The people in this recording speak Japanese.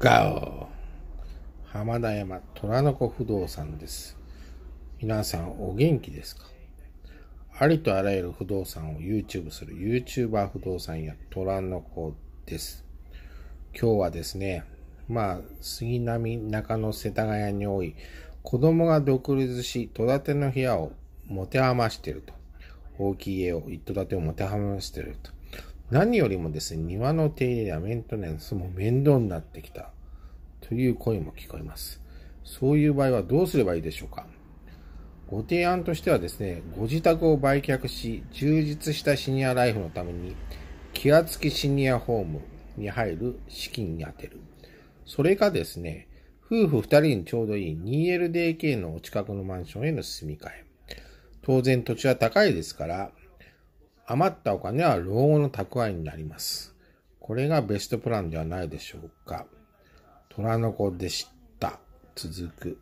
ガオ浜田山虎の子不動産です。皆さんお元気ですかありとあらゆる不動産を YouTube する YouTuber 不動産屋虎の子です。今日はですね、まあ、杉並中野世田谷に多い子供が独立し、戸建ての部屋を持て余していると。大きい家を一戸建てを持て余していると。何よりもですね、庭の手入れやメンテナンスも面倒になってきたという声も聞こえます。そういう場合はどうすればいいでしょうかご提案としてはですね、ご自宅を売却し、充実したシニアライフのために、気圧付きシニアホームに入る資金に充てる。それかですね、夫婦二人にちょうどいい 2LDK のお近くのマンションへの住み替え。当然土地は高いですから、余ったお金は老後の蓄えになります。これがベストプランではないでしょうか。虎の子でした。続く。